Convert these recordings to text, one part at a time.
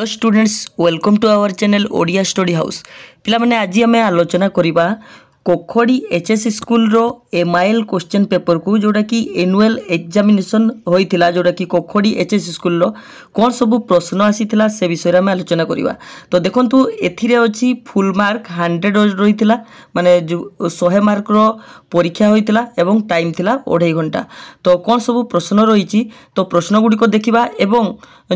hello students welcome to our channel Odia study house ପିଲାମାନେ ଆଜି ଆମେ ଆଲୋଚନା କରିବା କୋଖଡ଼ି ଏଚ୍ ଏସ୍ ସ୍କୁଲ୍ର ଏମ୍ ଆଇ ଏଲ୍ କୋଶ୍ଚିନ୍ ପେପର୍କୁ ଯେଉଁଟାକି ଏନୁଆଲ୍ ଏକ୍ଜାମିନେସନ୍ ହୋଇଥିଲା ଯେଉଁଟାକି କୋଖଡ଼ି ଏଚ୍ ଏସ୍ ସ୍କୁଲ୍ର କ'ଣ ସବୁ ପ୍ରଶ୍ନ ଆସିଥିଲା ସେ ବିଷୟରେ ଆମେ ଆଲୋଚନା କରିବା ତ ଦେଖନ୍ତୁ ଏଥିରେ ଅଛି ଫୁଲ୍ ମାର୍କ ହଣ୍ଡ୍ରେଡ଼ ରହିଥିଲା ମାନେ ଯେଉଁ ଶହେ ମାର୍କର ପରୀକ୍ଷା ହୋଇଥିଲା ଏବଂ ଟାଇମ୍ ଥିଲା ଅଢ଼େଇ ଘଣ୍ଟା ତ କ'ଣ ସବୁ ପ୍ରଶ୍ନ ରହିଛି ତ ପ୍ରଶ୍ନଗୁଡ଼ିକ ଦେଖିବା ଏବଂ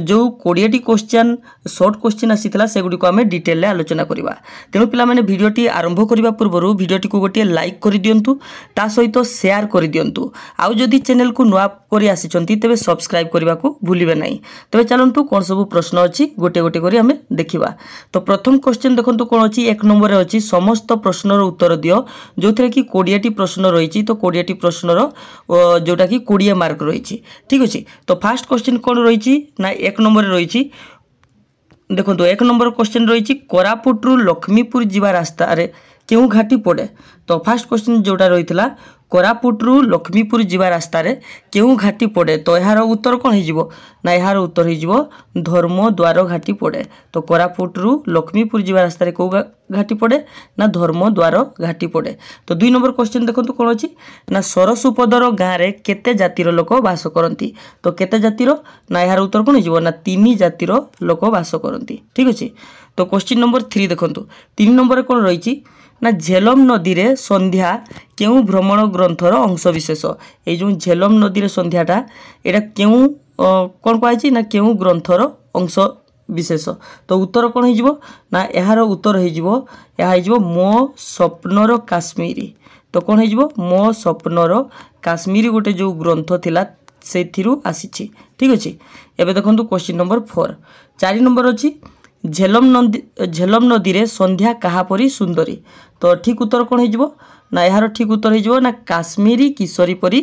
ଯେଉଁ କୋଡ଼ିଏଟି କୋଶ୍ଚିନ୍ ସର୍ଟ କୋଶ୍ଚିନ୍ ଆସିଥିଲା ସେଗୁଡ଼ିକୁ ଆମେ ଡିଟେଲ୍ରେ ଆଲୋଚନା କରିବା ତେଣୁ ପିଲାମାନେ ଭିଡ଼ିଓଟି ଆରମ୍ଭ କରିବା ପୂର୍ବରୁ ଭିଡ଼ିଓ ଭିଡ଼ିଓଟିକୁ ଗୋଟିଏ ଲାଇକ୍ କରିଦିଅନ୍ତୁ ତା ସହିତ ସେୟାର କରିଦିଅନ୍ତୁ ଆଉ ଯଦି ଚ୍ୟାନେଲକୁ ନୂଆ କରି ଆସିଛନ୍ତି ତେବେ ସବସ୍କ୍ରାଇବ୍ କରିବାକୁ ଭୁଲିବେ ନାହିଁ ତେବେ ଚାଲନ୍ତୁ କ'ଣ ସବୁ ପ୍ରଶ୍ନ ଅଛି ଗୋଟିଏ ଗୋଟିଏ କରି ଆମେ ଦେଖିବା ତ ପ୍ରଥମ କ୍ୱେଶ୍ଚିନ୍ ଦେଖନ୍ତୁ କ'ଣ ଅଛି ଏକ ନମ୍ବରରେ ଅଛି ସମସ୍ତ ପ୍ରଶ୍ନର ଉତ୍ତର ଦିଅ ଯେଉଁଥିରେ କି କୋଡ଼ିଏଟି ପ୍ରଶ୍ନ ରହିଛି ତ କୋଡ଼ିଏଟି ପ୍ରଶ୍ନର ଯେଉଁଟାକି କୋଡ଼ିଏ ମାର୍କ ରହିଛି ଠିକ୍ ଅଛି ତ ফার্স্ট কোশ্চেন কোণ রয়েছে না এক নম্বরে রয়েছে দেখুন এক নম্বর কোশ্চেন রয়েছে কোরাপুটু লক্ষ্মীপুর যা রাস্তায় କେଉଁ ଘାଟି ପଡ଼େ ତ ଫାର୍ଷ୍ଟ କ୍ୱେଶ୍ଚିନ୍ ଯେଉଁଟା ରହିଥିଲା କୋରାପୁଟରୁ ଲକ୍ଷ୍ମୀପୁର ଯିବା ରାସ୍ତାରେ କେଉଁ ଘାଟି ପଡ଼େ ତ ଏହାର ଉତ୍ତର କ'ଣ ହେଇଯିବ ନା ଏହାର ଉତ୍ତର ହେଇଯିବ ଧର୍ମଦ୍ୱାର ଘାଟି ପଡ଼େ ତ କୋରାପୁଟରୁ ଲକ୍ଷ୍ମୀପୁର ଯିବା ରାସ୍ତାରେ କେଉଁ ଘାଟି ପଡ଼େ ନା ଧର୍ମଦ୍ୱାର ଘାଟି ପଡ଼େ ତ ଦୁଇ ନମ୍ବର କ୍ୱେଶ୍ଚିନ୍ ଦେଖନ୍ତୁ କ'ଣ ଅଛି ନା ସରସୁପଦର ଗାଁରେ କେତେ ଜାତିର ଲୋକ ବାସ କରନ୍ତି ତ କେତେ ଜାତିର ନା ଏହାର ଉତ୍ତର କ'ଣ ହେଇଯିବ ନା ତିନି ଜାତିର ଲୋକ ବାସ କରନ୍ତି ଠିକ୍ ଅଛି ତ କ୍ୱେଶ୍ଚିନ୍ ନମ୍ବର ଥ୍ରୀ ଦେଖନ୍ତୁ ତିନି ନମ୍ବରରେ କ'ଣ ରହିଛି ନା ଝେଲମ୍ ନଦୀରେ ସନ୍ଧ୍ୟା କେଉଁ ଭ୍ରମଣ ଗ୍ରନ୍ଥର ଅଂଶବିଶେଷ ଏଇ ଯେଉଁ ଝେଲମ୍ ନଦୀରେ ସନ୍ଧ୍ୟାଟା ଏଇଟା କେଉଁ କ'ଣ କୁହାଯାଇଛି ନା କେଉଁ ଗ୍ରନ୍ଥର ଅଂଶ ବିଶେଷ ତ ଉତ୍ତର କ'ଣ ହେଇଯିବ ନା ଏହାର ଉତ୍ତର ହେଇଯିବ ଏହା ହେଇଯିବ ମୋ ସ୍ୱପ୍ନର କାଶ୍ମୀରୀ ତ କ'ଣ ହେଇଯିବ ମୋ ସ୍ୱପ୍ନର କାଶ୍ମୀରୀ ଗୋଟେ ଯେଉଁ ଗ୍ରନ୍ଥ ଥିଲା ସେଥିରୁ ଆସିଛି ଠିକ୍ ଅଛି ଏବେ ଦେଖନ୍ତୁ କ୍ୱେଶ୍ଚିନ୍ ନମ୍ବର ଫୋର୍ ଚାରି ନମ୍ବର ଅଛି ଝେଲମ ନଦୀ ଝେଲମ ନଦୀରେ ସନ୍ଧ୍ୟା କାହାପରି ସୁନ୍ଦରୀ ତ ଠିକ୍ ଉତ୍ତର କ'ଣ ହେଇଯିବ ନା ଏହାର ଠିକ୍ ଉତ୍ତର ହେଇଯିବ ନା କାଶ୍ମୀରୀ କିଶୋରୀ ପରି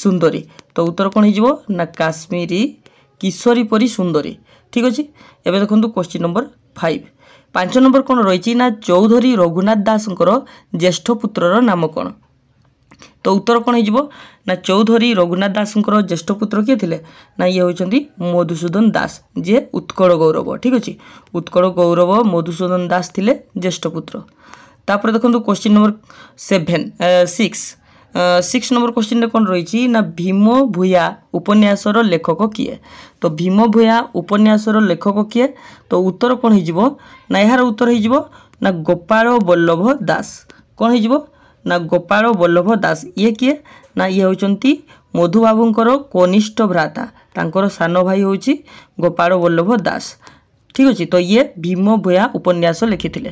ସୁନ୍ଦରୀ ତ ଉତ୍ତର କ'ଣ ହେଇଯିବ ନା କାଶ୍ମୀରୀ କିଶୋରୀ ପରି ସୁନ୍ଦରୀ ଠିକ୍ ଅଛି ଏବେ ଦେଖନ୍ତୁ କ୍ୱେଶ୍ଚିନ୍ ନମ୍ବର ଫାଇଭ୍ ପାଞ୍ଚ ନମ୍ବର କ'ଣ ରହିଛି ନା ଚୌଧୁରୀ ରଘୁନାଥ ଦାସଙ୍କର ଜ୍ୟେଷ୍ଠ ପୁତ୍ରର ନାମ କ'ଣ ତ ଉତ୍ତର କ'ଣ ହେଇଯିବ ନା ଚୌଧୁରୀ ରଘୁନାଥ ଦାସଙ୍କର ଜ୍ୟେଷ୍ଠ ପୁତ୍ର କିଏ ଥିଲେ ନା ଇଏ ହେଉଛନ୍ତି ମଧୁସୂଦନ ଦାସ ଯିଏ ଉତ୍କଳ ଗୌରବ ଠିକ୍ ଅଛି ଉତ୍କଳ ଗୌରବ ମଧୁସୂଦନ ଦାସ ଥିଲେ ଜ୍ୟେଷ୍ଠ ପୁତ୍ର ତାପରେ ଦେଖନ୍ତୁ question number seven six six number କ୍ୱେଶ୍ଚିନ୍ରେ କ'ଣ ରହିଛି ନା ଭୀମ ଭୂୟା ଉପନ୍ୟାସର ଲେଖକ କିଏ ତ ଭୀମ ଭୂୟା ଉପନ୍ୟାସର ଲେଖକ କିଏ ତ ଉତ୍ତର କ'ଣ ହେଇଯିବ ନା ଏହାର ଉତ୍ତର ହେଇଯିବ ନା ଗୋପାଳ ବଲ୍ଲଭ ଦାସ କ'ଣ ହେଇଯିବ ନା ଗୋପାଳ ବଲ୍ଲଭ ଦାସ ଇଏ କିଏ ନା ଇଏ ହେଉଛନ୍ତି ମଧୁବାବୁଙ୍କର କନିଷ୍ଠ ଭ୍ରାତା ତାଙ୍କର ସାନ ଭାଇ ହେଉଛି ଗୋପାଳ ବଲ୍ଲଭ ଦାସ ଠିକ୍ ଅଛି ତ ଇଏ ଭୀମ ଭୟା ଉପନ୍ୟାସ ଲେଖିଥିଲେ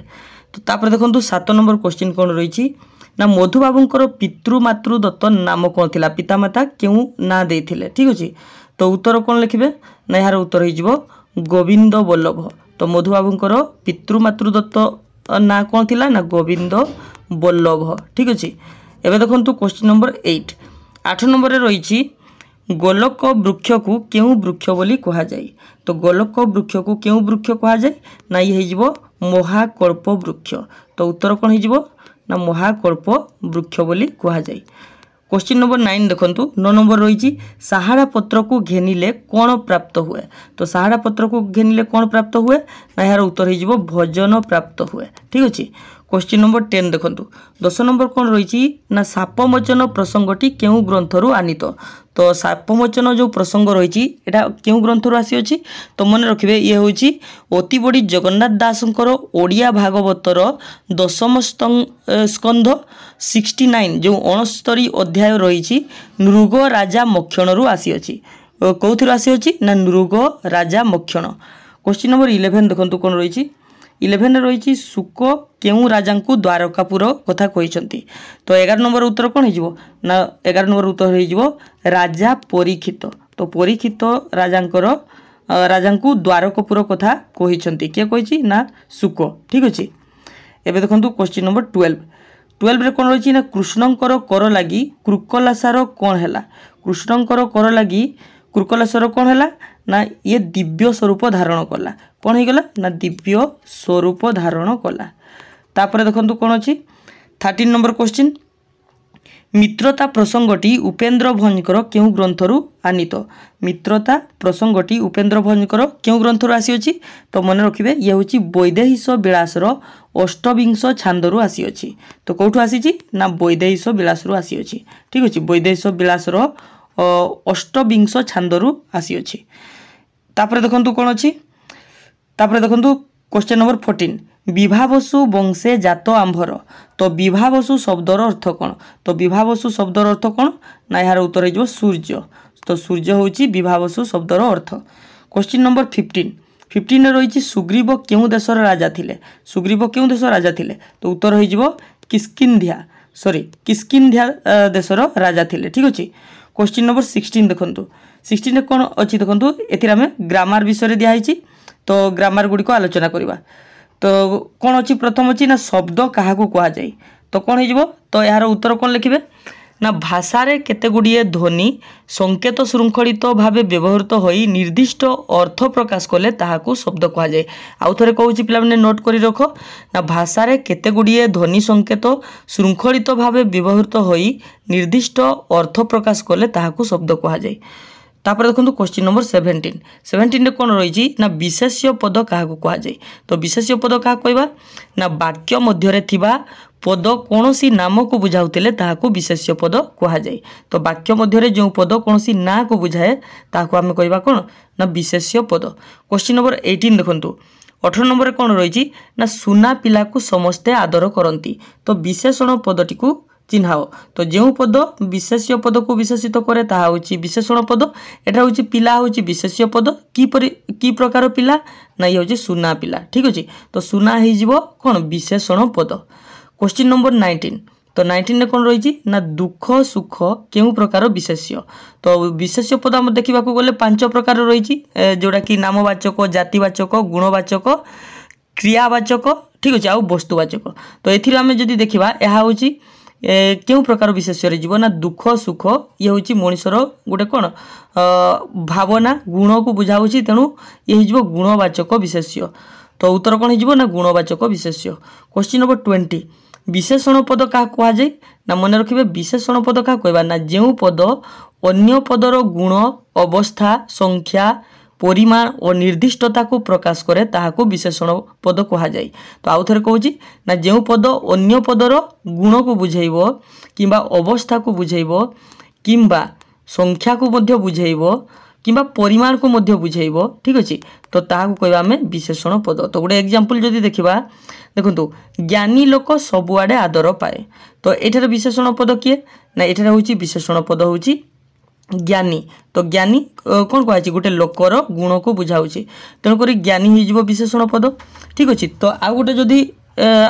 ତ ତାପରେ ଦେଖନ୍ତୁ ସାତ ନମ୍ବର କୋଶ୍ଚିନ୍ କ'ଣ ରହିଛି ନା ମଧୁବାବୁଙ୍କର ପିତୃମାତୃ ଦତ୍ତ ନାମ କ'ଣ ଥିଲା ପିତାମାତା କେଉଁ ନାଁ ଦେଇଥିଲେ ଠିକ୍ ଅଛି ତ ଉତ୍ତର କ'ଣ ଲେଖିବେ ନା ଏହାର ଉତ୍ତର ହେଇଯିବ ଗୋବିନ୍ଦ ବଲ୍ଲଭ ତ ମଧୁବାବୁଙ୍କର ପିତୃମାତୃ ଦତ୍ତ ନାଁ କ'ଣ ଥିଲା ନା ଗୋବିନ୍ଦ ବଲ୍ଲଭ ଠିକ୍ ଅଛି এবার দেখন্তু কোশ্চিন নম্বর এইট আঠ নম্বরে রয়েছে গোলক বৃক্ষকু কেউ বৃক্ষ বলে কুহযায় তো গোলক বৃক্ষকু কেউ বৃক্ষ কুহযায় না ইয়ে হয়ে যাব মহাকল্প বৃক্ষ তো উত্তর কোণ হয়ে যাব না মহাকল্প বৃক্ষ বলে কুহযায় কোশ্চিন নম্বর নাইন দেখন্তু ন নম্বর রয়েছে সাহারা পত্রকু ঘেনিলে কোণ প্রাপ্ত হুয়ে তো সাহারা পত্রকু ঘেনিলে কোণ প্রাপ্ত হুয়ে না এর উত্তর হয়ে যাব ভোজন প্রাপ্ত হুয়ে ঠিক আছে কোশ্চিন নম্বর টেন দেখন্তু দশ নম্বর কোণ রয়েছে না সাপমোচন প্রসঙ্গটি কেউ গ্রন্থরু আনিত তো সাপমোচন যে প্রসঙ্গ রয়েছে এটা কেউ গ্রন্থরু আসিଅଛି তো মনে রাখবে ইয়ে হচ্ছে অতিবড়ি জগন্নাথ দাসঙ্কর ওড়িয়া ভাগবতর দশম স্কন্ধ সিক্সটি নাইন যে অণস্তরী অধ্যায় রয়েছে নৃগ রাজা মক্ষণরু আসিଅଛି କେଉଁଥିରୁ ଆସିଅଛି ନା ନୃଗ ରାଜା ମକ୍ଷଣ କୋଶ୍ଚିନ୍ ନମ୍ବର ଇଲେଭେନ୍ ଦେଖନ୍ତୁ କ'ଣ ରହିଛି ইলেভেন রয়েছে শুক কেউ রাজাঙ্কু দ্বারকাপুর কথা কইছন্তি তো এগারো নম্বর উত্তর কোণ হয়ে না এগারো নম্বর উত্তর হয়ে রাজা পরীক্ষিত তো পরীক্ষিত রাজাঙ্কর রাজাঙ্কু দ্বারকাপুর কথা কইছন্তি কে কইছি না শুক ঠিক আছে এবে দেখুন কোশ্চিন নম্বর টুয়েলভ টুয়েলভে কোণ রয়েছে না কৃষ্ণঙ্কর কর লাগি কৃকলাসার কোণ হেলা কৃষ্ণঙ্কর কর লাগি কৃকলাসার কোণ হেলা না ইয়ে দিব্য স্বরূপ ধারণ কলা କ'ଣ ହେଇଗଲା ନା ଦିବ୍ୟ ସ୍ୱରୂପ ଧାରଣ କଲା ତାପରେ ଦେଖନ୍ତୁ କ'ଣ ଅଛି ଥାର୍ଟିନ୍ ନମ୍ବର କ୍ୱେଶ୍ଚିନ୍ ମିତ୍ରତା ପ୍ରସଙ୍ଗଟି ଉପେନ୍ଦ୍ର ଭଞ୍ଜଙ୍କର କେଉଁ ଗ୍ରନ୍ଥରୁ ଆନିତ ମିତ୍ରତା ପ୍ରସଙ୍ଗଟି ଉପେନ୍ଦ୍ର ଭଞ୍ଜଙ୍କର କେଉଁ ଗ୍ରନ୍ଥରୁ ଆସିଅଛି ତ ମନେ ରଖିବେ ଇଏ ହେଉଛି ବୈଦେହିଶ ବିଳାସର ଅଷ୍ଟବିଂଶ ଛାନ୍ଦରୁ ଆସିଅଛି ତ କେଉଁଠୁ ଆସିଛି ନା ବୈଦେହିଶ ବିଳାସରୁ ଆସିଅଛି ଠିକ୍ ଅଛି ବୈଦେହିଶ ବିଳାସର ଅଷ୍ଟବିଂଶ ଛାନ୍ଦରୁ ଆସିଅଛି ତାପରେ ଦେଖନ୍ତୁ କ'ଣ ଅଛି ତାପରେ ଦେଖନ୍ତୁ କୋଶ୍ଚେନ୍ ନମ୍ବର ଫୋର୍ଟିନ୍ ବିଭାବସୁ ବଂଶେ ଜାତ ଆମ୍ଭର ତ ବିଭାବସୁ ଶବ୍ଦର ଅର୍ଥ କ'ଣ ତ ବିଭାବସୁ ଶବ୍ଦର ଅର୍ଥ କ'ଣ ନା ଏହାର ଉତ୍ତର ହେଇଯିବ ସୂର୍ଯ୍ୟ ତ ସୂର୍ଯ୍ୟ ହେଉଛି ବିଭାବସୁ ଶବ୍ଦର ଅର୍ଥ କୋଶ୍ଚିନ୍ ନମ୍ବର ଫିଫ୍ଟିନ୍ ଫିଫ୍ଟିନ୍ରେ ରହିଛି ସୁଗ୍ରୀବ କେଉଁ ଦେଶର ରାଜା ଥିଲେ ସୁଗ୍ରୀବ କେଉଁ ଦେଶର ରାଜା ଥିଲେ ତ ଉତ୍ତର ହେଇଯିବ କିସ୍କିନ୍ଧିଆ ସରି କିସ୍କିନ୍ଧିଆ ଦେଶର ରାଜା ଥିଲେ ଠିକ୍ ଅଛି କୋଶ୍ଚିନ୍ ନମ୍ବର ସିକ୍ସଟିନ୍ ଦେଖନ୍ତୁ ସିକ୍ସଟିନ୍ରେ କ'ଣ ଅଛି ଦେଖନ୍ତୁ ଏଥିରେ ଆମେ ଗ୍ରାମାର ବିଷୟରେ ଦିଆହେଇଛି ତ ଗ୍ରାମାର ଗୁଡ଼ିକ ଆଲୋଚନା କରିବା ତ କ'ଣ ଅଛି ପ୍ରଥମ ଅଛି ନା ଶବ୍ଦ କାହାକୁ କୁହାଯାଏ ତ କ'ଣ ହେଇଯିବ ତ ଏହାର ଉତ୍ତର କ'ଣ ଲେଖିବେ ନା ଭାଷାରେ କେତେ ଗୁଡ଼ିଏ ଧ୍ୱନି ସଙ୍କେତ ଶୃଙ୍ଖଳିତ ଭାବେ ବ୍ୟବହୃତ ହୋଇ ନିର୍ଦ୍ଦିଷ୍ଟ ଅର୍ଥ ପ୍ରକାଶ କଲେ ତାହାକୁ ଶବ୍ଦ କୁହାଯାଏ ଆଉ ଥରେ କହୁଛି ପିଲାମାନେ ନୋଟ୍ କରି ରଖ ନା ଭାଷାରେ କେତେ ଗୁଡ଼ିଏ ଧ୍ୱନି ସଙ୍କେତ ଶୃଙ୍ଖଳିତ ଭାବେ ବ୍ୟବହୃତ ହୋଇ ନିର୍ଦ୍ଦିଷ୍ଟ ଅର୍ଥ ପ୍ରକାଶ କଲେ ତାହାକୁ ଶବ୍ଦ କୁହାଯାଏ তাপরে দেখুন কোশ্চিন নম্বর সেভেন্টিন সেভেন্টিনে কোণ রয়েছে না বিশেষ্য পদ কাহকু কুহযায় তো বিশেষ্য পদ কাহা কহবা না বাক্য মধ্যে থিবা পদ কৌশি নামকু বুঝাউলে তাহলে বিশেষ্য পদ কুহযায় তো বাক্য মধ্যে যে পদ কৌশি না কু বুঝায়ে তাহলে আমি কহবা কোণ না বিশেষ্য পদ কোশ্চিন নম্বর এইটিন দেখুন অঠর নম্বরে কোণ রয়েছে না সুনা পিলাকু সমস্তে আদর করতে তো বিশেষণ পদটি চিহ୍ନାଅ ତ ଯେଉଁ ପଦ ବିଶେଷ୍ୟ ପଦକୁ ବିଶେଷିତ କରେ ତାହା ହେଉଛି ବିଶେଷଣ ପଦ ଏଟା ହେଉଛି ପିଲା ହେଉଛି ବିଶେଷ୍ୟ ପଦ କିପରି କି ପ୍ରକାର ପିଲା ନା ଇଏ ହେଉଛି ସୁନା ପିଲା ଠିକ୍ ଅଛି ତ ସୁନା ହେଇଯିବ କ'ଣ ବିଶେଷଣ ପଦ କୋଶ୍ଚିନ୍ ନମ୍ବର ନାଇଣ୍ଟିନ୍ তো নাইনটিনে কোণ রয়েছে না দুঃখ সুখ কেউ প্রকার বিশেষ্য তো বিশেষ্য পদ আমরা দেখা গেলে পাঁচ প্রকার রয়েছে যেটা কি নামবাচক জাতিবাচক গুণবাচক ক্রিয়াবাচক ঠিক আছে আবস্তুবাচক তো এর আমি যদি দেখা এ হচ্ছে କେଉଁ ପ୍ରକାର ବିଶେଷରେ ଯିବ ନା ଦୁଃଖ ସୁଖ ଇଏ ହେଉଛି ମଣିଷର ଗୋଟେ କ'ଣ ଭାବନା ଗୁଣକୁ ବୁଝାଉଛି ତେଣୁ ଇଏ ହେଇଯିବ ଗୁଣବାଚକ ବିଶେଷ ତ ଉତ୍ତର କ'ଣ ହେଇଯିବ ନା ଗୁଣବାଚକ ବିଶେଷ କ୍ୱେଶ୍ଚିନ୍ ନମ୍ବର ଟ୍ୱେଣ୍ଟି ବିଶେଷଣ ପଦ କାହା କୁହାଯାଏ ନା ମନେ ରଖିବେ ବିଶେଷଣ ପଦ କାହା କହିବା ନା ଯେଉଁ ପଦ ଅନ୍ୟ ପଦର ଗୁଣ ଅବସ୍ଥା ସଂଖ୍ୟା পরিমাণ ও ନିର୍ଦ୍ଦିଷ୍ଟତାକୁ ପ୍ରକାଶ କରେ ତାହାକୁ বিশেষণ পদ କୁହାଯାଏ ତ ଆଉ ଥରେ କହୁଛି ନା ଯେଉଁ ପଦ ଅନ୍ୟ ପଦର ଗୁଣକୁ ବୁଝେଇବ କିମ୍ବା বুঝাইব ବୁଝେଇବ କିମ୍ବା ସଂଖ୍ୟାକୁ বুঝাইব ବୁଝେଇବ কিংবা পরিমাণকু মধ্য বুঝাইব ঠিক আছে তো তাহলে কহবা আমি বিশেষণ পদ তো গোটে এক্জাম্পল যদি দেখা দেখুন জ্ঞানী লোক সবুআডে আদর পায়ে তো এটার বিশেষণ পদ কি না এটার হচ্ছে বিশেষণ পদ হচ্ছে জ্ঞানী তো জ্ঞানী କ'ଣ କୁହାଯାଇଛି ଗୋଟେ ଲୋକର ଗୁଣକୁ ବୁଝାଉଛି ତେଣୁକରି ଜ୍ଞାନୀ ହେଇଯିବ ବିଶେଷଣ ପଦ ଠିକ୍ ଅଛି ତ ଆଉ ଗୋଟେ ଯଦି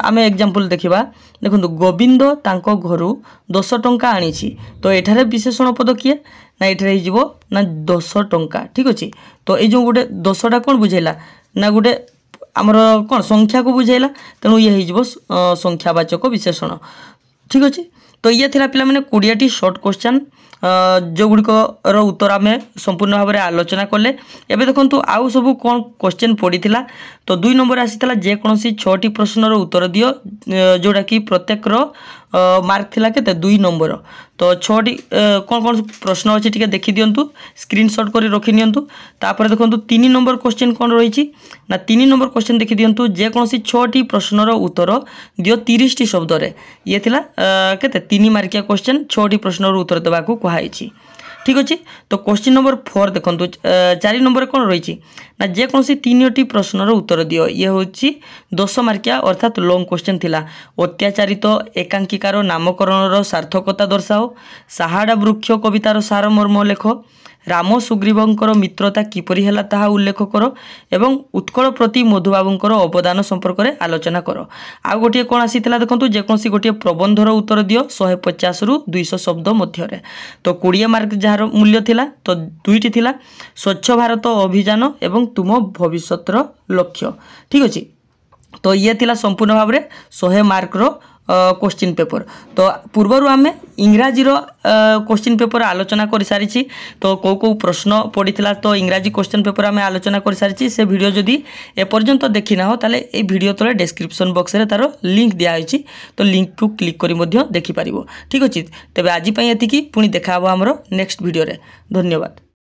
ଆମେ ଏକ୍ଜାମ୍ପଲ୍ ଦେଖିବା ଦେଖନ୍ତୁ ଗୋବିନ୍ଦ ତାଙ୍କ ଘରୁ ଦଶ ଟଙ୍କା ଆଣିଛି ତ ଏଠାରେ ବିଶେଷଣ ପଦ କିଏ ନା ଏଠାରେ ହେଇଯିବ ନା ଦଶ ଟଙ୍କା ଠିକ୍ ଅଛି ତ ଏଇ ଯେଉଁ ଗୋଟେ ଦଶଟା କ'ଣ ବୁଝେଇଲା ନା ଗୋଟେ ଆମର କ'ଣ ସଂଖ୍ୟାକୁ ବୁଝେଇଲା ତେଣୁ ଇଏ ହେଇଯିବ ସଂଖ୍ୟାବାଚକ ବିଶେଷଣ ଠିକ୍ ଅଛି তো ଇଏ ଥିଲା ପିଲାମାନେ କୋଡ଼ିଏଟି ସର୍ଟ କୋଶ୍ଚିନ୍ ଯେଉଁଗୁଡ଼ିକର ଉତ୍ତର ଆମେ ସମ୍ପୂର୍ଣ୍ଣ ଭାବରେ ଆଲୋଚନା କଲେ ଏବେ ଦେଖନ୍ତୁ ଆଉ ସବୁ କ'ଣ କୋଶ୍ଚିନ୍ ପଡ଼ିଥିଲା ତ ଦୁଇ ନମ୍ବର ଆସିଥିଲା ଯେକୌଣସି ଛଅଟି ପ୍ରଶ୍ନର ଉତ୍ତର ଦିଅ ଯେଉଁଟାକି ପ୍ରତ୍ୟେକର ମାର୍କ ଥିଲା କେତେ ଦୁଇ ନମ୍ବର তো ছটি কোন কোন প্রশ্ন অছি টিকে দেখি দিও স্ক্রিনশট করে রখি নিও তাপরে দেখুন তিন নম্বর কোশ্চেন কোণ রয়েছে না তিন নম্বর কোশ্চেন দেখি দিও যেকোন ছটি প্রশ্নর উত্তর দিও তিরিশটি শব্দরে ইয়ে লা কেতে তিন মার্কিয়া কোশ্চেন ছটি প্রশ্নর উত্তর দেওয়া কুহাইছে ঠিক আছে তো কোশ্চিন নম্বর ফোর দেখুন চারি নম্বরে কোণ রয়েছে না যেকোনসি তিনোটি প্রশ্নর উত্তর দিও ইয়ে হচ্ছে দশ মার্কিয়া অর্থাৎ লং কোশ্চেন লা অত্যাচারিত একাঙ্কিকার নামকরণর সার্থকতা দর্শাও সাহাড়া বৃক্ষ কবিতার সারমর্ম লেখ ରାମ ସୁଗ୍ରୀବଙ୍କର ମିତ୍ରତା କିପରି ହେଲା ତାହା ଉଲ୍ଲେଖ କର ଏବଂ ଉତ୍କଳ ପ୍ରତି ମଧୁବାବୁଙ୍କର ଅବଦାନ ସମ୍ପର୍କରେ ଆଲୋଚନା କର ଆଉ ଗୋଟିଏ କ'ଣ ଆସିଥିଲା ଦେଖନ୍ତୁ ଯେକୌଣସି ଗୋଟିଏ ପ୍ରବନ୍ଧର ଉତ୍ତର ଦିଅ ଶହେ ପଚାଶରୁ ଦୁଇଶହ ଶବ୍ଦ ମଧ୍ୟରେ ତ କୋଡ଼ିଏ ମାର୍କ ଯାହାର ମୂଲ୍ୟ ଥିଲା ତ ଦୁଇଟି ଥିଲା ସ୍ୱଚ୍ଛ ଭାରତ ଅଭିଯାନ ଏବଂ ତୁମ ଭବିଷ୍ୟତର ଲକ୍ଷ୍ୟ ଠିକ୍ ଅଛି ତ ଇଏ ଥିଲା ସମ୍ପୂର୍ଣ୍ଣ ଭାବରେ ଶହେ ମାର୍କର কোশ্চিন পেপর তো পূর্বরু আমি ইংরাজির কোশ্চিন পেপর আলোচনা করে সারিছি তো কেউ কেউ প্রশ্ন পড়ি তো ইংরাজি কোশ্চিন পেপর আমি আলোচনা করে সারিছি সে ভিডিও যদি এপর্যন্ত দেখি না হো তাহলে এই ভিডিও তলে ডেসক্রিপশন বক্সরে তার লিঙ্ক দিয়া হয়েছি তো লিঙ্কু ক্লিক করে দেখিপার ঠিক অছি তবে আজ এতিকি পুঁ দেখা হব আমার নেক্সট ভিডিওরে ধন্যবাদ